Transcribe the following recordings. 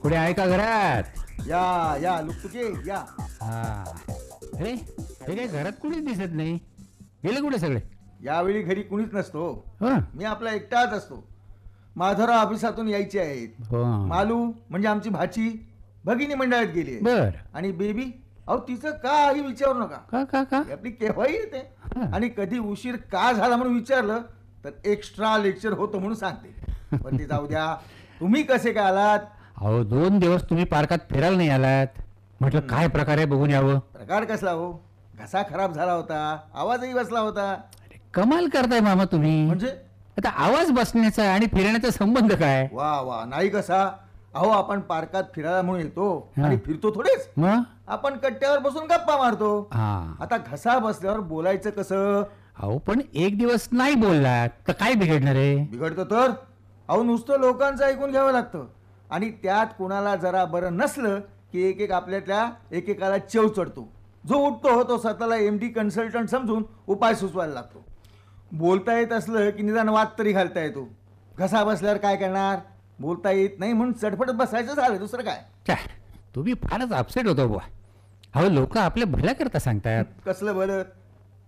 कुठे आहे का घरात या या लुकतुके या हा हे काय घरात कुणीच दिसत नाही गेले कुठे सगळे यावेळी घरी कुणीच नसतो मी आपला एकटाच असतो माधवराव ऑफिसातून यायचे आहेत मालू म्हणजे आमची भाची भगिनी मंडळात गेली बर आणि बेबी अहो तिचं काही विचारू नका का का का आपली केव्हाही येते आणि कधी उशीर का झाला म्हणून विचारलं तर एक्स्ट्रा लेक्चर होतं म्हणून सांगते पण ते जाऊ द्या तुम्ही कसे काय आलात अहो दोन दिवस तुम्ही पार्कात फिरायला नाही आलात म्हटलं काय प्रकार आहे बघून यावं प्रकार कसला हो घसा खराब झाला होता आवाजही बसला होता अरे कमाल करताय मामा तुम्ही म्हणजे आता आवाज बसण्याचा आणि फिरण्याचा संबंध काय वा वा नाही कसा अहो आपण पार्कात फिरायला म्हणून येतो आणि फिरतो थोडेच आपण कट्ट्यावर बसून गप्पा मारतो आता घसा बसल्यावर बोलायचं कसं अहो पण एक दिवस नाही बोलला तर काय बिघडणार आहे बिघडतं तर अहो नुसतं लोकांचं ऐकून घ्यावं लागतं आणि त्यात कुणाला जरा बरं नसलं की एक एक आपल्यातल्या एकेकाला चव चढतो जो उठतो तो स्वतःला एम डी कन्सल्टंट समजून उपाय सुचवायला लागतो बोलता येत असलं की निदान वाद तरी घालता येतो घसा बसल्यावर काय करणार बोलता येत नाही म्हणून चटपट बसायचं झालं दुसरं काय तू तुम्ही फारच अपसेट होतो बुवा अहो लोक आपल्या भल्या करता सांगतायत कसलं बरं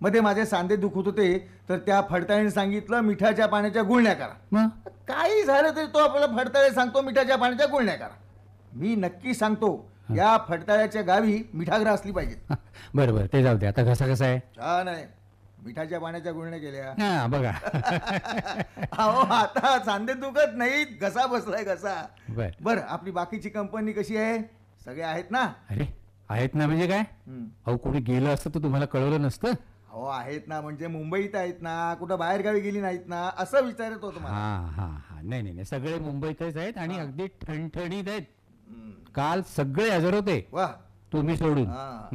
मध्ये माझे सांधे दुखत होते तर त्या फडताळीने सांगितलं मिठाच्या पाण्याच्या गुळण्या करा काही झालं तरी तो आपल्याला फडताळे सांगतो मिठाच्या पाण्याच्या गुळण्या करा मी नक्की सांगतो या फडताळ्याच्या गावी मिठाग्र असली पाहिजे बरं बरं ते जाऊ दे आता कसा कसा आहे छान आहे मिठाच्या पाण्याच्या गुळण्या केल्या बघा अहो आता चांदे दुखत नाही घसा बसलाय घसा बर आपली बाकीची कंपनी कशी आहे सगळे आहेत ना अरे आहेत ना म्हणजे काय अहो कुठे गेलं असतं तर तुम्हाला कळवलं नसतं अहो आहेत ना म्हणजे मुंबईत आहेत ना कुठं बाहेर गावी गेली नाहीत ना असं विचारत होतो नाही नाही सगळे मुंबईतच आहेत आणि अगदी ठणठणीत आहेत काल सगळे हजर होते वा तुम्ही सोडून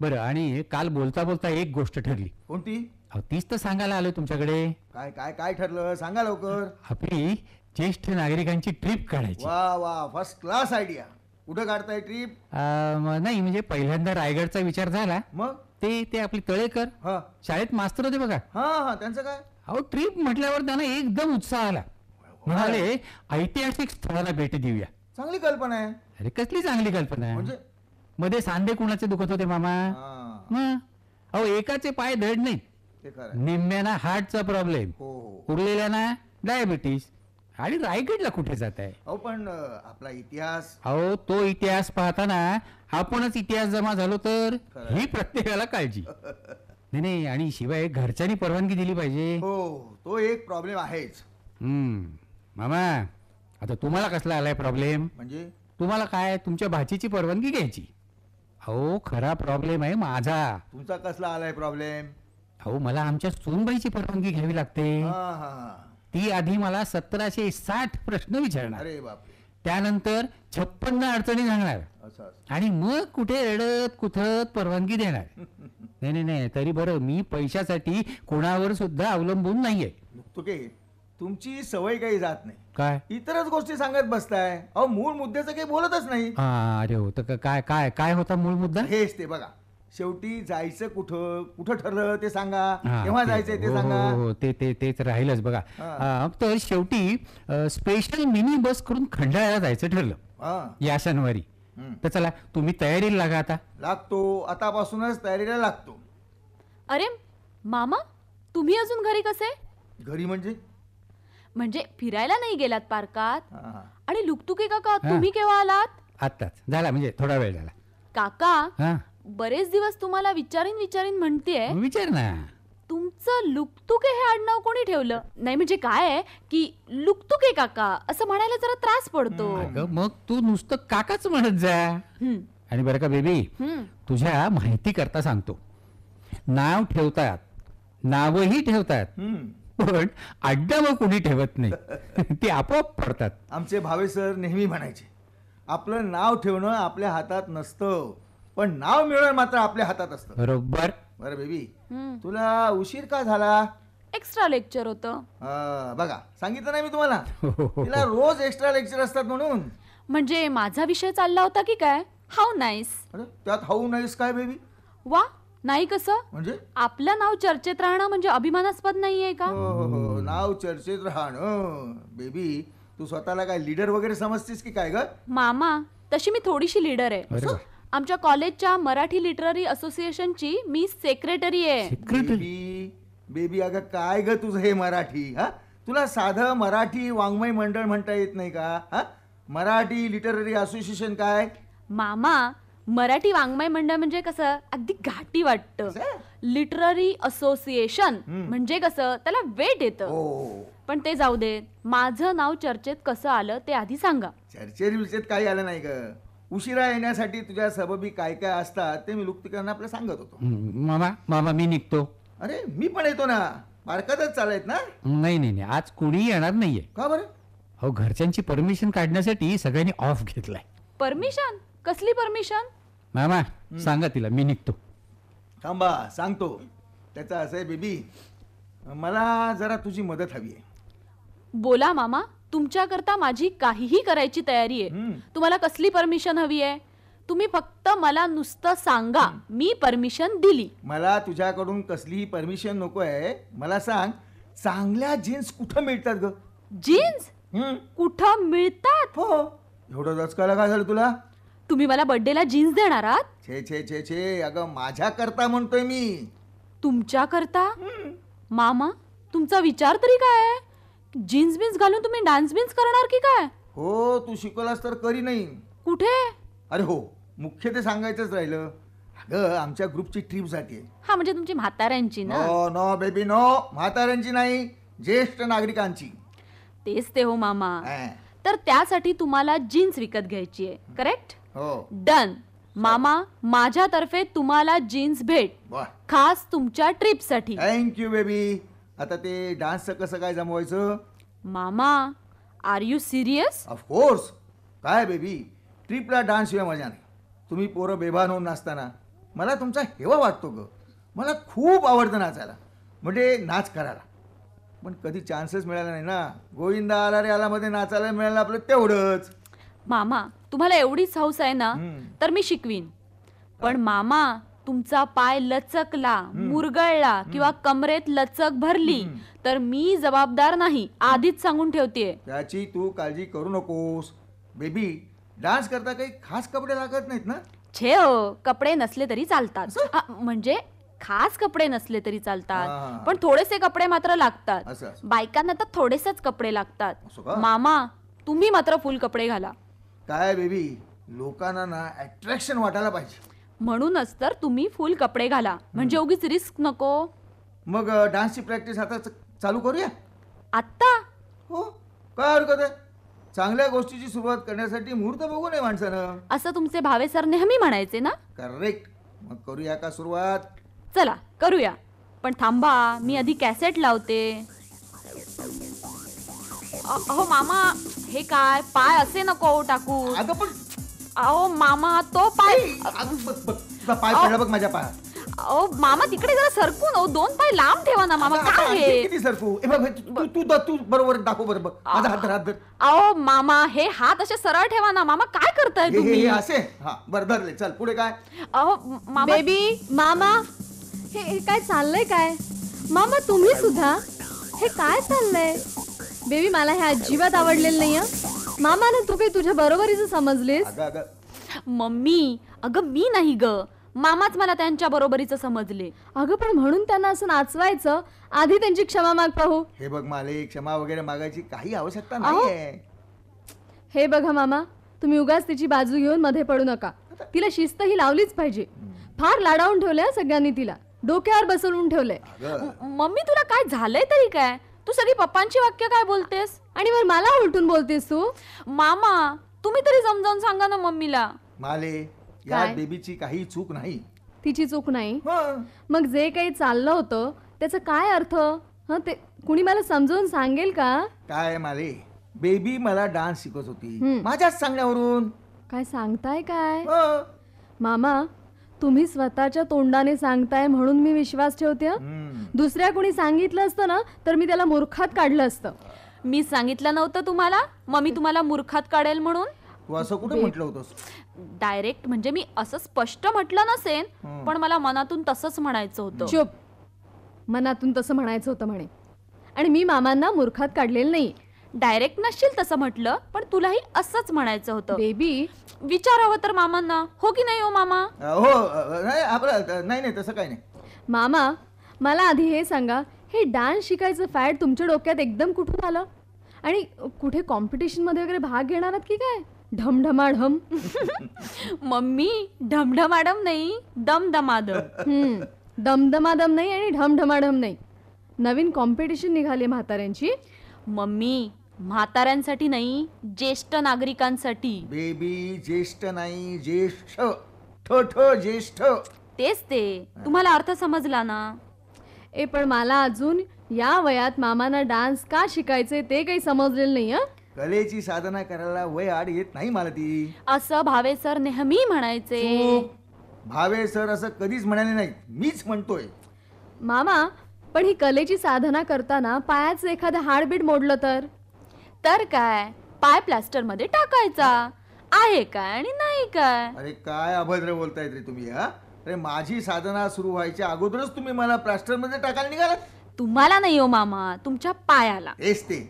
बरं आणि काल बोलता बोलता एक गोष्ट ठरली कोणती अहो, तीच तर सांगायला आलो तुमच्याकडे काय काय काय ठरलं सांगा लवकर आपली ज्येष्ठ नागरिकांची ट्रिप काढायची वा वा फर्स्ट क्लास आयडिया कुठे काढताय ट्रीप नाही म्हणजे पहिल्यांदा रायगडचा विचार झाला मग ते ते आपली तळेकर शाळेत मास्तर होते बघा हा हा त्यांचं काय अहो ट्रिप म्हटल्यावर त्यांना एकदम उत्साह आला म्हणाले ऐतिहासिक स्थळाला भेट देऊया चांगली कल्पना आहे अरे कसली चांगली कल्पना म्हणजे मध्ये सांधे कुणाचे दुखत होते मामा अहो एकाचे पाय धड नाही निम्म्याना हार्टचा प्रॉब्लेम हो, हो, हो. उरलेल्या ना डायबिटीस आणि रायगडला कुठे जात आहे पण आपला इतिहास अहो तो इतिहास पाहताना आपणच इतिहास जमा झालो तर ही प्रत्येकाला काळजी नाही नाही आणि शिवाय घरच्यानी परवानगी दिली पाहिजे हो तो एक प्रॉब्लेम आहेच हम्म मामा आता तुम्हाला कसला आलाय प्रॉब्लेम म्हणजे तुम्हाला काय तुमच्या भाचीची परवानगी घ्यायची हो खरा प्रॉब्लेम आहे माझा तुमचा कसला आलाय प्रॉब्लेम हो मला आमच्या सोनबाईची परवानगी घ्यावी लागते ती आधी मला सतराशे साठ प्रश्न विचारणार अरे बापरे त्यानंतर छप्पन्न अडचणी सांगणार आणि मग कुठे रडत कुथत परवानगी देणार नाही नाही नाही तरी बरं मी पैशासाठी कोणावर सुद्धा अवलंबून नाहीये तुमची सवय काही जात नाही काय इतरच गोष्टी सांगत बसताय अहो मूळ मुद्द्याचं काही बोलतच नाही अरे हो तर काय काय काय होता मूळ मुद्दा हेच ते बघा शेवटी जायचं कुठं कुठं ठरलं ते सांगा केव्हा जायचंय ते हो, हो, सांगा हो, हो, ते ते तेच राहीलच बघा तर शेवटी स्पेशल मिनी बस करून खंडाळ्याला जायचं ठरलं या शनिवारी तर चला तुम्ही तयारीला लागा आता लागतो आतापासूनच तयारीला लागतो अरे मामा तुम्ही अजून घरी कसे घरी म्हणजे म्हणजे फिरायला नाही गेलात पार्कात आणि लुकतुके काका तुम्ही केव्हा आलात आताच झाला म्हणजे थोडा वेळ झाला काका बरेच दिवस तुम्हाला विचारीन विचारीन म्हणतेय विचार ना तुमचं लुकतुके हे आडनाव कोणी ठेवलं नाही म्हणजे काय आहे की लुकतुके काका असं म्हणायला जरा त्रास पडतो मग तू नुसतं काकाच म्हणत जा आणि बरं का बेबी तुझ्या माहिती करता सांगतो नाव ठेवतात नावही ठेवतात पण अड्ड्यावर कोणी ठेवत नाही ते आपोआप पडतात आमचे भावे सर नेहमी म्हणायचे आपलं नाव ठेवणं आपल्या हातात नसतं पण नाव मिळणं मात्र आपल्या हातात असतं बरोबर बरं बेबी तुला उशीर का झाला एक्स्ट्रा लेक्चर होत बघा सांगितलं नाही मी तुम्हाला हो, हो, हो. तिला रोज एक्स्ट्रा लेक्चर असतात म्हणून म्हणजे माझा विषय चालला होता की काय हाऊ नाईस त्यात हाऊ नाईस काय बेबी वा नाही कसं म्हणजे आपलं नाव चर्चेत राहणं म्हणजे अभिमानास्पद नाहीये का हो, हो, हो. नाव चर्चेत राहणं बेबी तू स्वतःला काय लीडर वगैरे समजतेस की काय ग मामा तशी मी थोडीशी लीडर आहे आमच्या कॉलेजच्या मराठी लिटररी असोसिएशनची मी सेक्रेटरी आहे बेबी बेबी अगं काय ग तुझं हे मराठी हा तुला साधं मराठी वाङ्मय मंडळ म्हणता येत नाही का हा मराठी लिटररी असोसिएशन काय मामा मराठी वाङ्मय मंडळ म्हणजे कसं अगदी घाटी वाटत लिटररी असोसिएशन म्हणजे कसं त्याला वेट येत हो. पण ते जाऊ दे माझं नाव चर्चेत कसं आलं ते आधी सांगा चर्चेत विचेत काही आलं नाही ग उशिरा येण्यासाठी तुझ्या सबबी काय काय असतात ते मी लुप्तिकांना आपल्याला सांगत होतो मामा मामा मी निघतो अरे मी पण येतो ना बारकातच चालत ना नाही नाही नाही आज कोणी येणार नाहीये का बरं हो घरच्यांची परमिशन काढण्यासाठी सगळ्यांनी ऑफ घेतलाय परमिशन कसली परमिशन मामा सांगा तिला मी निघतो थांबा सांगतो त्याचा असं आहे बेबी मला जरा तुझी मदत हवी आहे बोला मामा तुमच्याकरता माझी काहीही करायची तयारी आहे तुम्हाला कसली परमिशन हवी आहे तुम्ही फक्त मला नुसतं सांगा मी परमिशन दिली मला तुझ्याकडून कसलीही परमिशन नको आहे मला सांग चांगल्या जीन्स कुठं मिळतात ग जीन्स कुठं मिळतात हो एवढं दचकायला काय झालं तुला तुम्ही मला बर्थडेला जीन्स देणार आहात छे छे छे छे अगं माझ्या करता म्हणतोय मी तुमच्या करता मामा तुमचा विचार तरी काय आहे जीन्स बीन्स घालून तुम्ही डान्स बिन्स करणार की काय हो तू शिकवलास तर करी नाही कुठे अरे हो मुख्य ते सांगायचंच राहिलं अगं आमच्या ग्रुपची ट्रिप साठी हा म्हणजे तुमची म्हाताऱ्यांची ना नो नो बेबी नो म्हाताऱ्यांची नाही ज्येष्ठ नागरिकांची तेच ते हो मामा तर त्यासाठी तुम्हाला जीन्स विकत घ्यायची आहे करेक्ट हो डन मामा माझ्यातर्फे तुम्हाला जीन्स भेट खास तुमच्या ट्रिप साठी थँक्यू बेबी आता ते डान्स कसं काय जमवायचं मामा आर यू सिरियस ऑफकोर्स काय बेबी ट्रिपला डान्स शिवाय मजा नाही तुम्ही पोरं बेभान होऊन नाचताना मला तुमचा हेवा वाटतो ग मला खूप आवडतं नाचायला म्हणजे नाच करायला पण कधी चान्सेस मिळाला नाही ना गोविंदा आला रे आलामध्ये नाचायला मिळालं आपलं तेवढंच मामा तुम्हाला एवढीच हौस आहे ना तर मी शिकवीन पण मामा तुमचा पाय लचकला मुरगळला किंवा कमरेत लचक भरली तर मी जबाबदार नाही आधीच सांगून ठेवते त्याची तू काळजी करू नकोस बेबी डान्स करता काही खास कपडे लागत नाहीत ना छे हो कपडे नसले तरी चालतात म्हणजे खास कपडे नसले तरी चालतात पण थोडेसे कपडे मात्र लागतात बायकांना तर थोडेसेच कपडे लागतात मामा तुम्ही मात्र फुल कपडे घाला काय बेबी लोकांना ना अट्रॅक्शन वाटायला पाहिजे म्हणूनच तर तुम्ही फुल कपडे घाला म्हणजे उगीच रिस्क नको मग डान्सची प्रॅक्टिस आता चालू करूया आत्ता हो काय हरकत आहे चांगल्या गोष्टीची सुरुवात करण्यासाठी मुहूर्त बघू नये माणसानं असं तुमचे भावे सर नेहमी म्हणायचे ना करेक्ट मग करूया का सुरुवात चला करूया पण थांबा मी आधी कॅसेट लावते अहो मामा हे काय पाय असे नको हो टाकू पण अहो मामा तो पाय पाय अहो. पडला बघ माझ्या पायात मामा तिकडे जरा सरकू न हो. दोन पाय लांब ठेवा ना मामा काय हे किती तू तू- बरोबर दाखव बरोबर माझा हात धर धर अहो मामा हे हात असे सरळ ठेवा ना मामा काय करताय तुम्ही हे असे हा चल पुढे काय अहो मामा बेबी मामा हे हे काय चाललंय काय मामा तुम्ही सुद्धा हे काय चाललंय बेबी मला हे अजिबात आवडलेलं नाही मामा ना तू काही तुझ्या बरोबरीच समजलेस मम्मी अगं मी नाही ग मामाच मला त्यांच्या बरोबरीचं समजले अगं पण म्हणून त्यांना असं नाचवायचं आधी त्यांची क्षमा माग पाहू हे बघ माले क्षमा वगैरे मागायची काही आवश्यकता हे बघा मामा तुम्ही उगाच तिची बाजू घेऊन मध्ये पडू नका तिला शिस्त ही लावलीच पाहिजे फार लाडावून ठेवलंय सगळ्यांनी तिला डोक्यावर बसवून ठेवलंय मम्मी तुला काय झालंय तरी काय तू सगळी पप्पांची वाक्य काय बोलतेस आणि मग मला उलटून बोलतेस तू मामा तुम्ही तरी समजावून सांगा ना मम्मीला माले या बेबीची काही चूक नाही तिची चूक नाही मग जे काही चाललं होतं त्याचं काय अर्थ हं ते कुणी मला समजून सांगेल का काय माले बेबी मला डान्स शिकत होती माझ्याच सांगण्यावरून काय सांगताय काय मामा तुम्ही स्वतःच्या तोंडाने सांगताय म्हणून मी विश्वास ठेवते दुसऱ्या कुणी सांगितलं असतं ना तर मी त्याला मूर्खात काढलं असतं मी सांगितलं नव्हतं तुम्हाला मग मी तुम्हाला मूर्खात काढेल म्हणून असं कुठे म्हटलं होतंस डायरेक्ट म्हणजे मी असं स्पष्ट म्हटलं नसेल पण मला मनातून तसंच म्हणायचं होतं चुप मनातून तसं म्हणायचं होतं म्हणे आणि मी मामांना मूर्खात काढलेलं नाही डायरेक्ट नसशील तसं म्हटलं पण तुलाही असंच म्हणायचं होतं बेबी विचारावं तर मामांना हो की नाही हो मामा हो नाही नाही तसं काही नाही मामा मला आधी हे सांगा हे डान्स शिकायचं फॅड तुमच्या डोक्यात एकदम कुठून आलं आणि कुठे कॉम्पिटिशनमध्ये वगैरे भाग घेणार की काय ढमढमाढम मम्मी ढम नाही दम दमादम दम दमादम नाही आणि ढमाढम नाही नवीन कॉम्पिटिशन निघाली म्हाताऱ्यांची मम्मी म्हाताऱ्यांसाठी नाही ज्येष्ठ नागरिकांसाठी बेबी ज्येष्ठ नाही ज्येष्ठ ठो ठो ज्येष्ठ तेच ते तुम्हाला अर्थ समजला ना ए पण मला अजून या वयात मामाना डान्स का शिकायचे ते काही समजलेलं नाही कलेची साधना करायला वय आड येत नाही मला ती असं भावे सर नेहमी म्हणायचे भावे सर असं कधीच म्हणाले नाही मीच म्हणतोय मामा पण ही कलेची साधना करताना पायाच एखादं हाडबीड मोडलं तर तर काय पाय प्लास्टर मध्ये टाकायचा आहे काय आणि नाही काय अरे काय अभद्र बोलतायत रे तुम्ही हा अरे माझी साधना सुरू व्हायच्या अगोदरच तुम्ही मला प्लास्टर मध्ये टाकायला निघाला तुम्हाला नाही हो मामा तुमच्या पायाला तेच ते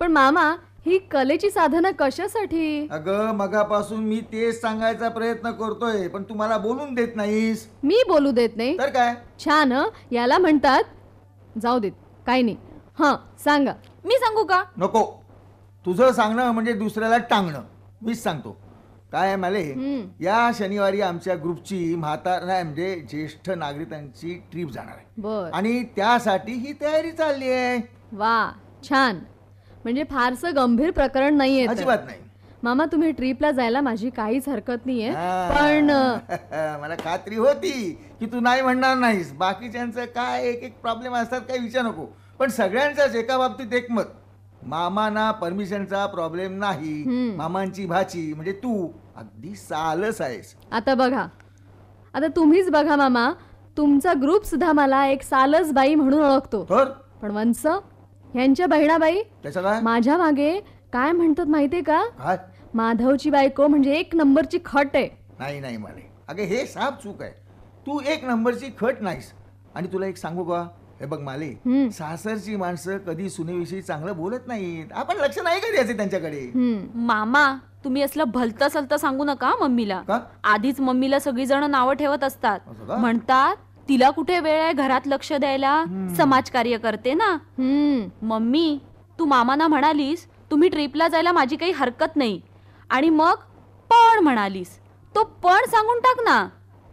पण मामा ही कलेची साधना कशासाठी अगं मगापासून मी तेच सांगायचा प्रयत्न करतोय पण तुम्हाला बोलून देत नाहीस मी बोलू देत नाही तर काय छान याला म्हणतात जाऊ देत काही नाही हा सांगा मी सांगू का नको तुझं सांगणं म्हणजे दुसऱ्याला टांगणं मीच सांगतो काय आहे या शनिवारी आमच्या ग्रुपची म्हातार नाही म्हणजे ज्येष्ठ नागरिकांची ट्रीप जाणार आहे आणि त्यासाठी ही तयारी चालली आहे वा छान म्हणजे फारसं गंभीर प्रकरण नाहीये अजिबात नाही मामा तुम्ही ट्रीपला जायला माझी काहीच हरकत नाहीये पण मला खात्री होती की तू नाही म्हणणार नाहीस बाकीच्यांचं काय एक एक प्रॉब्लेम असतात काही विचार नको पण सगळ्यांचाच एका बाबतीत एकमत मामाना परमिशनचा प्रॉब्लेम नाही मामांची भाची म्हणजे तू अगदी सालस आहेस आता बघा आता तुम्हीच बघा मामा तुमचा ग्रुप सुद्धा मला एक सालस बाई म्हणून ओळखतो पण वंस यांच्या बहिणाबाई माझ्या मागे काय म्हणतात माहितीये का माधवची बायको म्हणजे एक नंबरची खट आहे नाही नाही माने अगे हे साफ चूक आहे तू एक नंबरची खट नाहीस आणि तुला एक सांगू का हे बघ माले सासरची माणसं कधी सुनेविषयी चांगलं बोलत नाहीत आपण लक्ष नाही का द्यायचं त्यांच्याकडे मामा तुम्ही असलं भलतं सलतं सांगू नका मम्मीला आधीच मम्मीला सगळी जण नावं ठेवत असतात म्हणतात तिला कुठे वेळ आहे घरात लक्ष द्यायला समाजकार्य करते ना हम्म मम्मी तू मामाना म्हणालीस तुम्ही ट्रिपला जायला माझी काही हरकत नाही आणि मग पण म्हणालीस तो पण सांगून टाक ना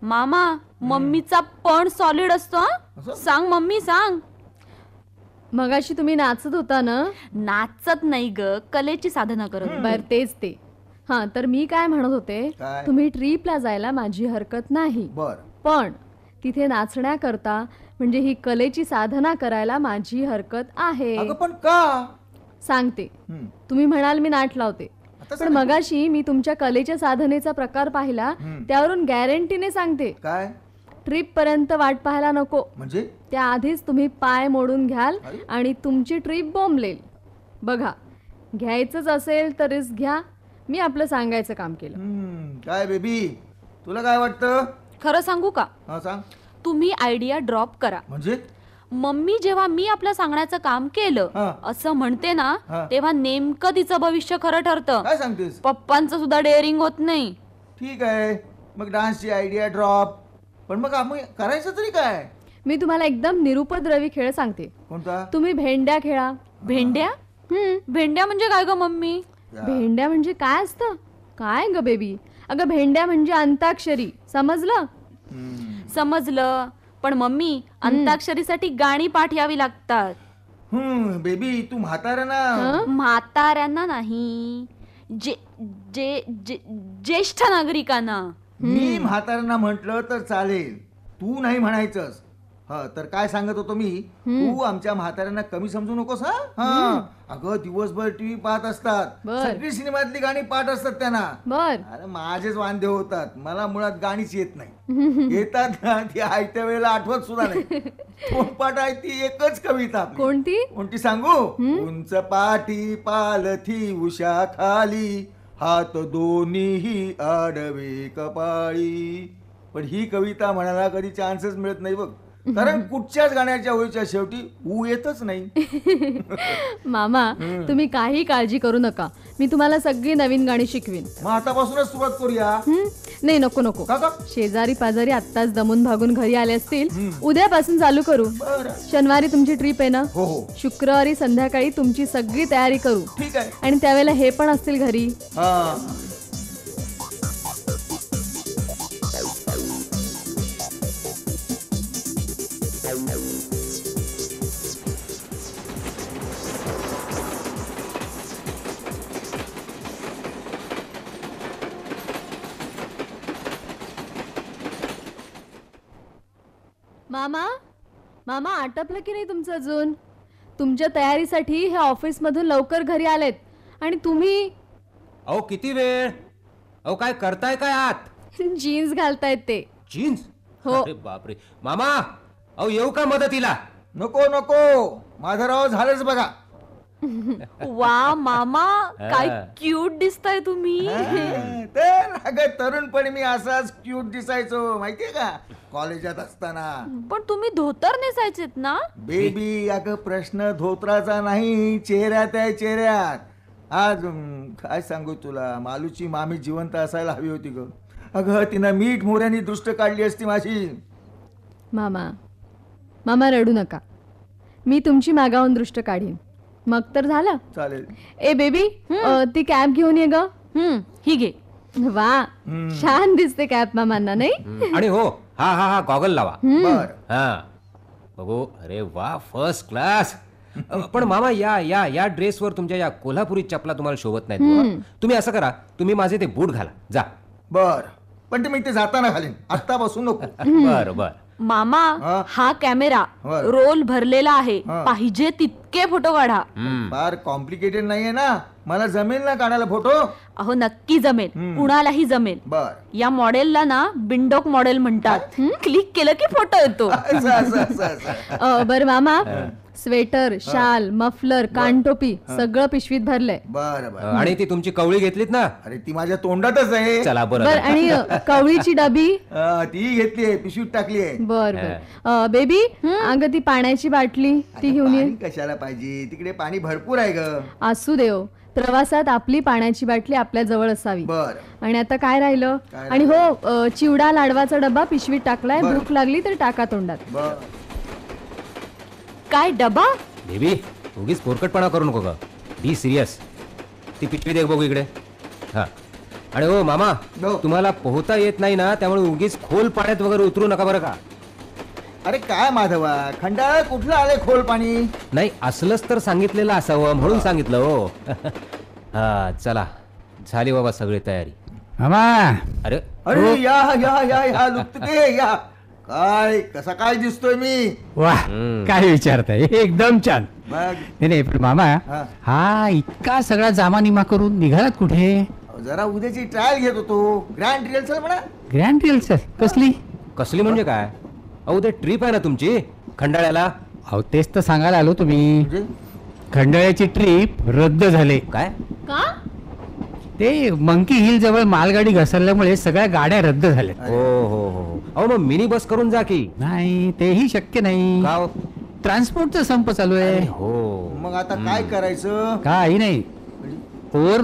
मामा मम्मीचा पण सॉलिड असतो सांग मम्मी सांग मगाशी तुम्ही नाचत होता ना नाचत नाही ग कलेची साधना करत बर तेच ते हा तर मी काय म्हणत होते तुम्ही ट्रीपला जायला माझी हरकत नाही पण तिथे नाचण्याकरता म्हणजे ही कलेची साधना करायला माझी हरकत आहे पण का सांगते तुम्ही म्हणाल मी नाट लावते पण मगाशी मी तुमच्या कलेच्या साधनेचा प्रकार पाहिला त्यावरून गॅरंटीने सांगते काय ट्रिप पर्यंत वाट पाहायला नको म्हणजे त्याआधीच तुम्ही पाय मोडून घ्याल आणि तुमची ट्रिप बोंबलेल बघा घ्यायचंच असेल तर रिस्क घ्या मी आपलं सांगायचं काम केलं काय बेबी तुला काय वाटतं खरं सांगू का सांग तुम्ही आयडिया ड्रॉप करा म्हणजे मम्मी जेव्हा मी आपलं सांगण्याचं काम केलं असं म्हणते ना तेव्हा नेमकं तिचं भविष्य खरं ठरतं पप्पांचं सुद्धा डेअरिंग होत नाही ठीक आहे मग डान्सची आयडिया ड्रॉप पण मग आम्ही करायचं तरी काय मी तुम्हाला एकदम निरुपद्रवी खेळ सांगते कोणता तुम्ही भेंड्या खेळा भेंड्या हम्म भेंड्या म्हणजे काय ग मम्मी भेंड्या म्हणजे काय असतं काय ग बेबी अगं भेंड्या म्हणजे अंताक्षरी समजलं समजलं पण मम्मी अंताक्षरीसाठी गाणी पाठ यावी लागतात बेबी तू म्हाताऱ्यांना म्हाताऱ्यांना नाही जे जे- ज्येष्ठ नागरिकांना मी म्हाताऱ्यांना म्हटलं तर चालेल तू नाही म्हणायचंस ह तर काय सांगत होतो मी तू आमच्या म्हाताऱ्यांना कमी समजू नकोस हा अगं दिवसभर टीव्ही पाहत असतात सगळी सिनेमातली गाणी पाहत असतात त्यांना अरे माझेच वांदे होतात मला मुळात गाणीच येत नाही येतात ना ती वेळेला आठवत सुद्धा नाही कोण आहे ती एकच कविता कोणती कोणती सांगू उंच पाठी पालथी उषा खाली हात दोन्हीही आडवे कपाळी पण ही कविता म्हणायला कधी चान्सच मिळत नाही बघ कारण कुठच्याच गाण्याच्या होईच्या शेवटी ऊ येतच नाही मामा तुम्ही काही काळजी करू नका मी तुम्हाला सगळी नवीन गाणी शिकवीन मग आतापासूनच सुरुवात करूया नाही नको नको शेजारी पाजारी आत्ताच दमून भागून घरी आले असतील उद्यापासून चालू करू शनिवारी तुमची ट्रिप आहे ना हो हो शुक्रवारी संध्याकाळी तुमची सगळी तयारी करू ठीक आहे आणि त्यावेळेला हे पण असतील घरी मामा आटपलं की नाही तुमचं अजून तुमच्या तयारीसाठी हे ऑफिस मधून लवकर घरी आलेत आणि तुम्ही अहो किती वेळ अहो काय करताय काय आत जीन्स घालतायत ते जीन्स हो. अरे बापरे मामा अहो येऊ का मदतीला नको नको माझं राव झालंच बघा वा मामा काय क्यूट दिसताय तुम्ही तर तरुणपणी मी असाच क्यूट दिसायचो माहितीये का कॉलेजात असताना पण तुम्ही धोतर नेसायचेत ना बेबी अगं प्रश्न धोतराचा नाही चेहऱ्यात आहे चेहऱ्यात आज काय सांगू तुला मालूची मामी जिवंत असायला हवी होती ग अगं तिनं मीठ मोऱ्यानी दृष्ट काढली असती माझी मामा मामा रडू नका मी तुमची मागावून दृष्ट काढीन मग तर झालं चालेल ए बेबी ती कॅब घेऊन ये ग ही वा छान दिसते कॅब मामांना नाही आणि हो हा हा हा गॉगल लावा बर हा बघू अरे वा फर्स्ट क्लास पण मामा या या या ड्रेसवर तुमच्या या कोल्हापुरी चपला तुम्हाला शोभत नाही तुम्ही असं करा तुम्ही माझे ते बूट घाला जा बर पण ते मी ते जाताना घालीन आता बसू नको बर बर मामा हा? कॅमेरा रोल भरलेला आहे पाहिजे ती नक्की फोटो काढा फार कॉम्प्लिकेटेड नाहीये ना मला जमेल ना काढायला फोटो अहो नक्की जमेल कुणालाही जमेल बर या मॉडेलला ना बिंडोक मॉडेल म्हणतात क्लिक केलं की फोटो येतो बर मामा स्वेटर शाल मफलर कानटोपी सगळं पिशवीत भरलंय बरं आणि ती तुमची कवळी घेतलीत ना अरे ती माझ्या तोंडातच आहे चला बरं आणि कवळीची डबी ती घेतली आहे पिशवीत टाकली आहे बर बर बेबी अंग ती पाण्याची बाटली ती घेऊन ये कशाला पाहिजे तिकडे पाणी भरपूर आहे ग असू देव प्रवासात आपली पाण्याची बाटली आपल्या जवळ असावी आणि आता काय राहिलं आणि हो चिवडा लाडवाचा डबा पिशवीत टाकलाय भूक लागली तर टाका तोंडात काय डबा बेबी उगीच फोरकटपणा करू नको ग बी सिरियस ती पिशवी देख बघू इकडे हा आणि हो मामा तुम्हाला पोहता येत नाही ना त्यामुळे उगीच खोल पाण्यात वगैरे उतरू नका बरं का अरे काय माधवा खंडाळ कुठलं आले खोल पाणी नाही असलंच तर सांगितलेलं असावं म्हणून सांगितलं हो हा चला झाली बाबा सगळी तयारी मामा अरे अरे या या या या या काय कसा काय दिसतोय मी वा काय विचारताय एकदम छान नाही नाही पण मामा हा. इतका सगळा जामानिमा करून निघालात कुठे जरा उद्याची ट्रायल घेत होतो ग्रँड रिहर्सल म्हणा ग्रँड सर कसली कसली म्हणजे काय अहो ते ट्रिप आहे ना तुमची खंडाळ्याला अहो तेच तर सांगायला आलो तुम्ही म्हणजे? खंडाळ्याची ट्रिप रद्द झाले काय का ते मंकी हिल जवळ मालगाडी घसरल्यामुळे सगळ्या गाड्या रद्द झाल्या हो हो हो, हो. अहो मग मिनी बस करून जा की नाही तेही शक्य नाही ट्रान्सपोर्ट हो? ट्रान्सपोर्टचा संप चालू आहे हो मग आता काय करायचं काही नाही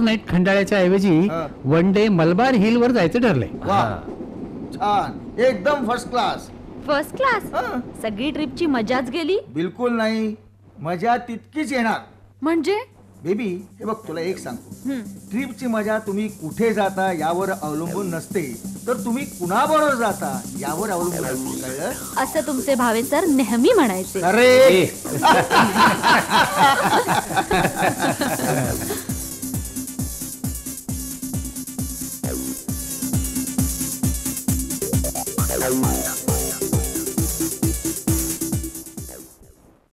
नाईट खंडाळ्याच्या ऐवजी वन डे मलबार हिल वर जायचं ठरलंय छान एकदम फर्स्ट क्लास फर्स्ट क्लास सगळी ट्रिपची मजाच गेली बिलकुल नाही मजा तितकीच येणार म्हणजे बेबी हे बघ तुला एक सांगतो ट्रिपची मजा तुम्ही कुठे जाता यावर अवलंबून नसते तर तुम्ही कुणाबरोबर जाता यावर अवलंबून असं तुमचे भावे सर नेहमी म्हणायचे अरे